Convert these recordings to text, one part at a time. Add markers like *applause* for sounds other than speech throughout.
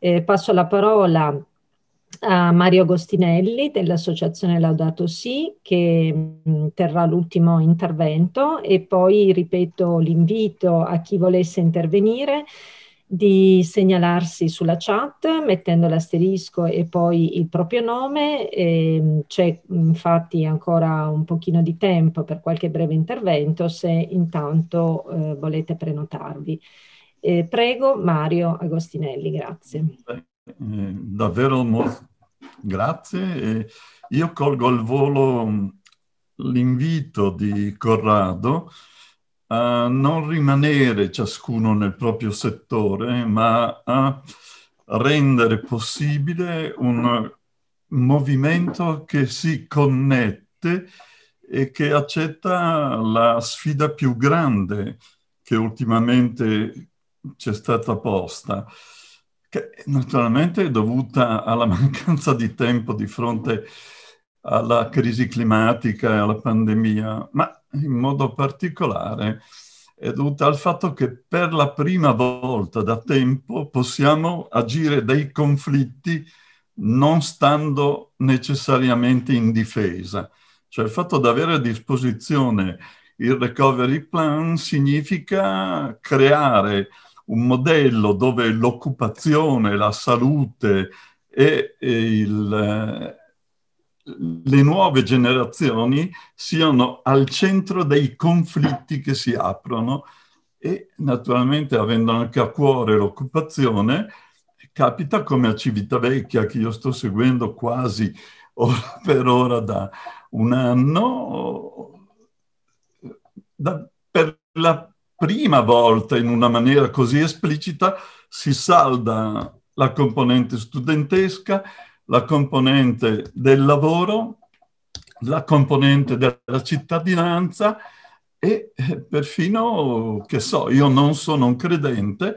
Eh, passo la parola a Mario Agostinelli dell'Associazione Laudato Si che mh, mm, terrà l'ultimo intervento e poi ripeto l'invito a chi volesse intervenire di segnalarsi sulla chat mettendo l'asterisco e poi il proprio nome. E ehm, c'è infatti ancora un pochino di tempo per qualche breve intervento se intanto eh, volete prenotarvi. Eh, prego Mario Agostinelli, grazie. Eh, eh, davvero molto grazie. Eh, io colgo al volo mm, l'invito di Corrado a non rimanere ciascuno nel proprio settore, ma a rendere possibile un movimento che si connette e che accetta la sfida più grande che ultimamente c'è stata posta, che naturalmente è dovuta alla *laughs* mancanza di tempo di fronte alla crisi climatica e alla pandemia, ma in modo particolare è dovuta al fatto che per la prima volta da tempo possiamo agire dei conflitti non stando necessariamente in difesa. Cioè il fatto di avere a disposizione il recovery plan significa creare un modello dove l'occupazione, la salute e, e il, eh, le nuove generazioni siano al centro dei conflitti che si aprono e naturalmente avendo anche a cuore l'occupazione, capita come a Civitavecchia che io sto seguendo quasi ora *laughs* per ora da un anno, da, per la prima volta in una maniera così esplicita si salda la componente studentesca, la componente del lavoro, la componente della cittadinanza e eh, perfino, che so, io non sono un credente,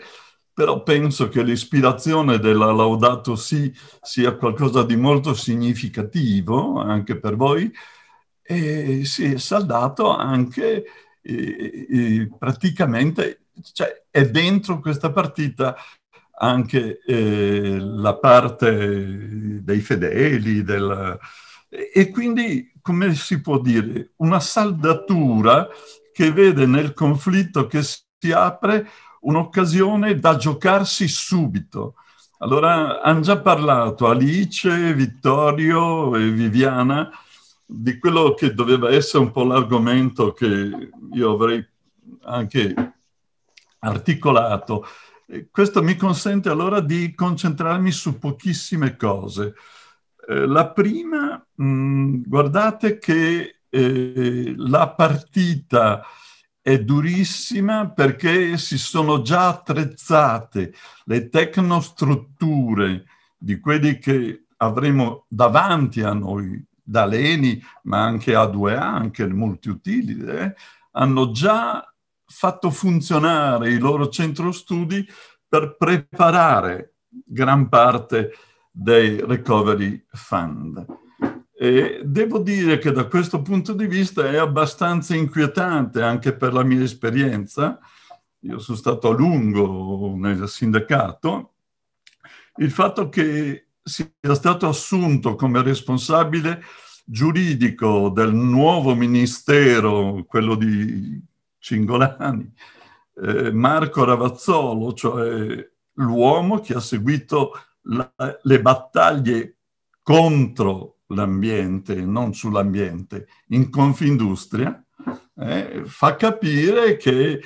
però penso che l'ispirazione della Laudato Si sia qualcosa di molto significativo anche per voi e si è saldato anche e, e praticamente cioè, è dentro questa partita anche eh, la parte dei fedeli, del... e quindi, come si può dire, una saldatura che vede nel conflitto che si apre un'occasione da giocarsi subito. Allora, hanno già parlato Alice, Vittorio e Viviana di quello che doveva essere un po' l'argomento che io avrei anche articolato. Questo mi consente allora di concentrarmi su pochissime cose. Eh, la prima, mh, mm, guardate che eh, la partita è durissima perché si sono già attrezzate le tecnostrutture di quelli che avremo davanti a noi dall'ENI, ma anche A2A, anche il multiutilite, eh, hanno già fatto funzionare i loro centro studi per preparare gran parte dei recovery fund. E devo dire che da questo punto di vista è abbastanza inquietante anche per la mia esperienza. Io sono stato a lungo nel sindacato. Il fatto che sia stato assunto come responsabile giuridico del nuovo ministero, quello di Cingolani, eh, Marco Ravazzolo, cioè l'uomo che ha seguito la, le battaglie contro l'ambiente, non sull'ambiente, in Confindustria, eh, fa capire che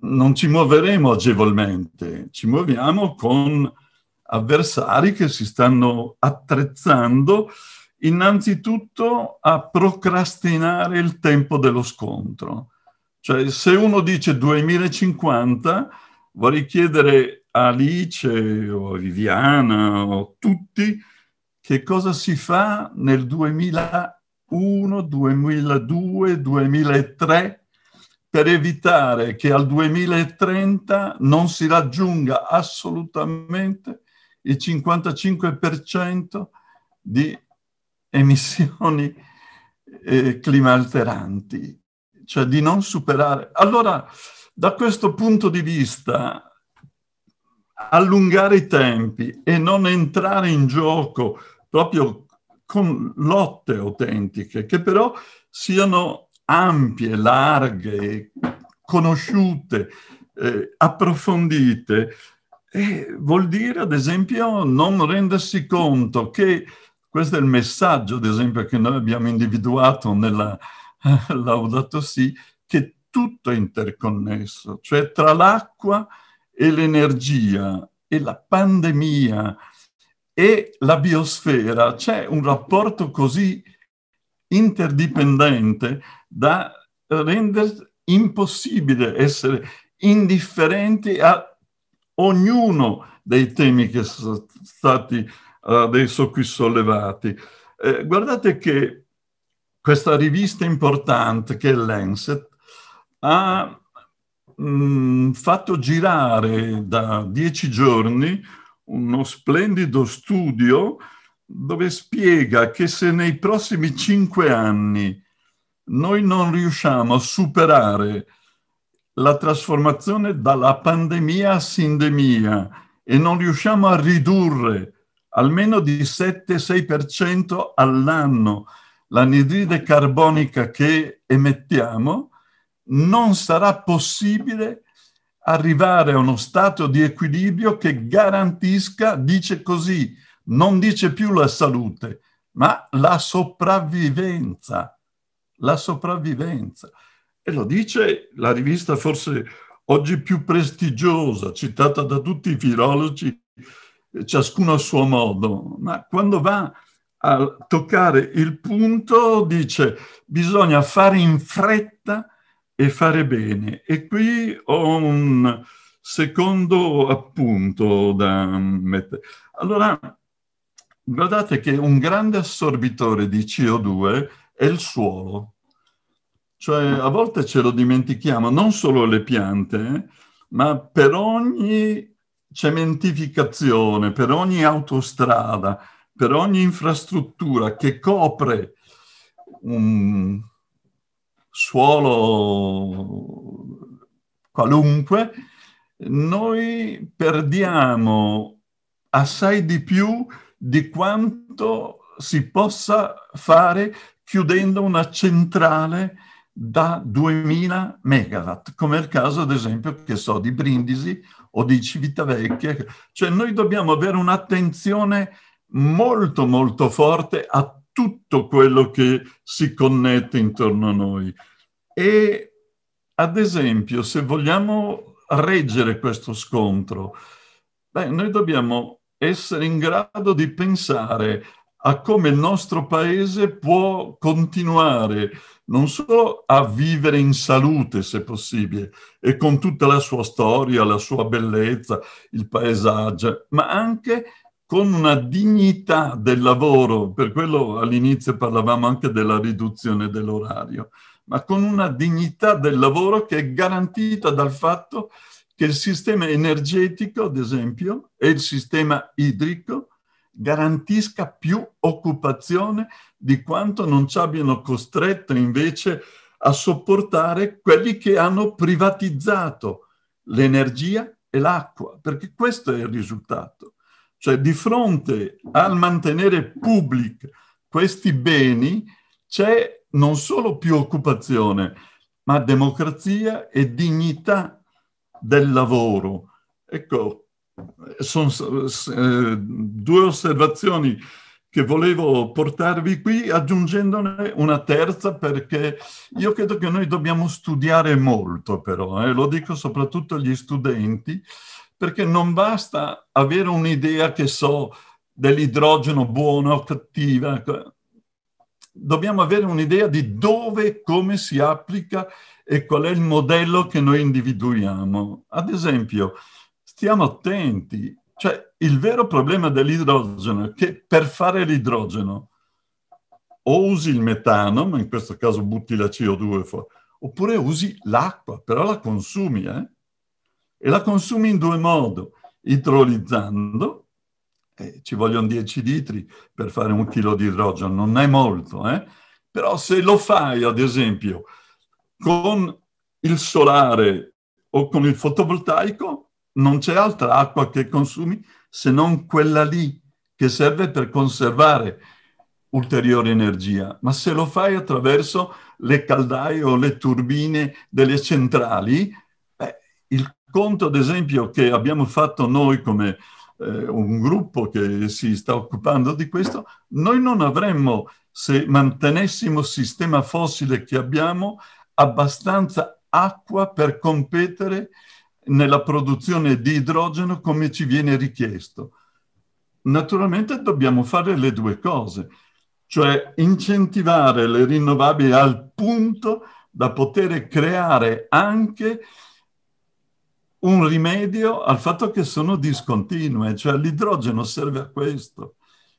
non ci muoveremo agevolmente, ci muoviamo con avversari che si stanno attrezzando innanzitutto a procrastinare il tempo dello scontro. Cioè se uno dice 2050, vorrei chiedere a Alice o a Viviana o tutti che cosa si fa nel 2001, 2002, 2003 per evitare che al 2030 non si raggiunga assolutamente il 55% di emissioni eh, climalteranti, cioè di non superare. Allora, da questo punto di vista, allungare i tempi e non entrare in gioco proprio con lotte autentiche, che però siano ampie, larghe, conosciute, eh, approfondite, e vuol dire, ad esempio, non rendersi conto che questo è il messaggio, ad esempio, che noi abbiamo individuato nella *laughs* Laudato Si, che tutto è interconnesso, cioè tra l'acqua e l'energia e la pandemia e la biosfera c'è un rapporto così interdipendente da rendere impossibile essere indifferenti a ognuno dei temi che sono stati adesso eh, qui sollevati. Eh, guardate che questa rivista importante che è Lancet ha mh, mm, fatto girare da dieci giorni uno splendido studio dove spiega che se nei prossimi cinque anni noi non riusciamo a superare la trasformazione dalla pandemia a sindemia e non riusciamo a ridurre almeno di 7-6% all'anno l'anidride carbonica che emettiamo, non sarà possibile arrivare a uno stato di equilibrio che garantisca, dice così, non dice più la salute, ma la sopravvivenza. La sopravvivenza. E lo dice la rivista forse oggi più prestigiosa, citata da tutti i filologi, ciascuno a suo modo, ma quando va a toccare il punto dice bisogna fare in fretta e fare bene. E qui ho un secondo appunto da mettere. Allora, guardate che un grande assorbitore di CO2 è il suolo. Cioè a volte ce lo dimentichiamo, non solo le piante, ma per ogni cementificazione, per ogni autostrada, per ogni infrastruttura che copre un suolo qualunque, noi perdiamo assai di più di quanto si possa fare chiudendo una centrale da 2000 megawatt, come è il caso ad esempio che so di Brindisi o di Civitavecchia. Cioè noi dobbiamo avere un'attenzione molto molto forte a tutto quello che si connette intorno a noi. E ad esempio se vogliamo reggere questo scontro, beh, noi dobbiamo essere in grado di pensare a come il nostro paese può continuare non solo a vivere in salute, se possibile, e con tutta la sua storia, la sua bellezza, il paesaggio, ma anche con una dignità del lavoro, per quello all'inizio parlavamo anche della riduzione dell'orario, ma con una dignità del lavoro che è garantita dal fatto che il sistema energetico, ad esempio, e il sistema idrico garantisca più occupazione di quanto non ci abbiano costretto invece a sopportare quelli che hanno privatizzato l'energia e l'acqua, perché questo è il risultato. Cioè di fronte al mantenere pubblici questi beni c'è non solo più occupazione, ma democrazia e dignità del lavoro. Ecco, sono eh, due osservazioni che volevo portarvi qui, aggiungendone una terza, perché io credo che noi dobbiamo studiare molto, però, eh, lo dico soprattutto agli studenti, perché non basta avere un'idea che so dell'idrogeno buona o cattiva, ecco, dobbiamo avere un'idea di dove, come si applica e qual è il modello che noi individuiamo. Ad esempio, stiamo attenti. Cioè, il vero problema dell'idrogeno è che per fare l'idrogeno o usi il metano, ma in questo caso butti la CO2 fuori, oppure usi l'acqua, però la consumi, eh? E la consumi in due modi, idrolizzando, eh, ci vogliono 10 litri per fare un chilo di idrogeno, non è molto, eh? Però se lo fai, ad esempio, con il solare o con il fotovoltaico, non c'è altra acqua che consumi se non quella lì che serve per conservare ulteriore energia, ma se lo fai attraverso le caldaie o le turbine delle centrali, eh, il conto ad esempio che abbiamo fatto noi come eh, un gruppo che si sta occupando di questo, noi non avremmo, se mantenessimo il sistema fossile che abbiamo, abbastanza acqua per competere nella produzione di idrogeno come ci viene richiesto. Naturalmente dobbiamo fare le due cose, cioè incentivare le rinnovabili al punto da poter creare anche un rimedio al fatto che sono discontinue, cioè l'idrogeno serve a questo,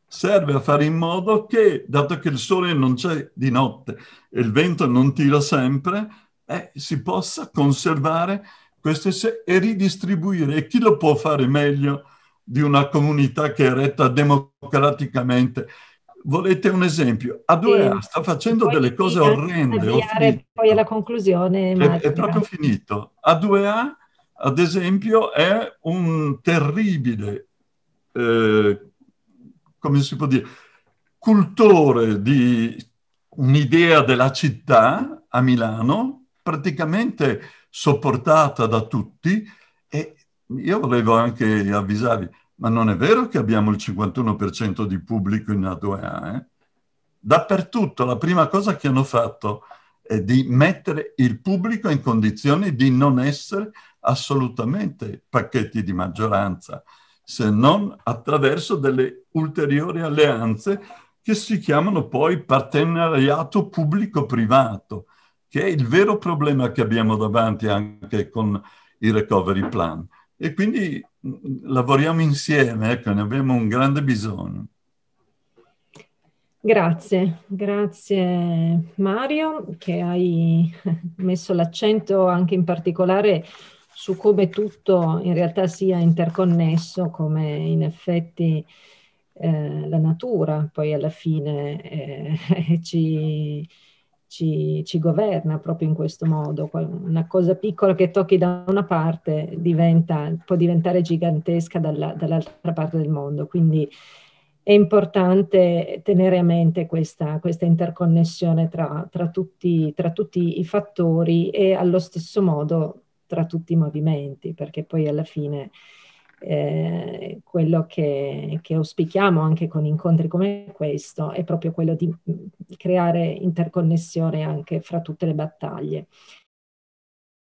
serve a fare in modo che, dato che il sole non c'è di notte e il vento non tira sempre, eh, si possa conservare queste e ridistribuire. E chi lo può fare meglio di una comunità che è retta democraticamente? Volete un esempio? A2A sta facendo delle cose orrende. Avviare poi alla conclusione. È, è proprio finito. A2A, ad esempio, è un terribile, eh, come si può dire, cultore di un'idea della città a Milano praticamente sopportata da tutti e io volevo anche avvisarvi, ma non è vero che abbiamo il 51% di pubblico in A2A, eh? Dappertutto la prima cosa che hanno fatto è di mettere il pubblico in condizioni di non essere assolutamente pacchetti di maggioranza, se non attraverso delle ulteriori alleanze che si chiamano poi partenariato pubblico-privato che è il vero problema che abbiamo davanti anche con il recovery plan. E quindi mm, lavoriamo insieme, ecco, ne abbiamo un grande bisogno. Grazie, grazie Mario che hai *laughs* messo l'accento anche in particolare su come tutto in realtà sia interconnesso, come in effetti eh, la natura poi alla fine eh, *laughs* ci, ci, ci, governa proprio in questo modo. Una cosa piccola che tocchi da una parte diventa, può diventare gigantesca dalla, dall'altra parte del mondo. Quindi è importante tenere a mente questa, questa interconnessione tra, tra, tutti, tra, tutti, i fattori e allo stesso modo tra tutti i movimenti, perché poi alla fine eh, quello che, che, auspichiamo anche con incontri come questo è proprio quello di mm, creare interconnessione anche fra tutte le battaglie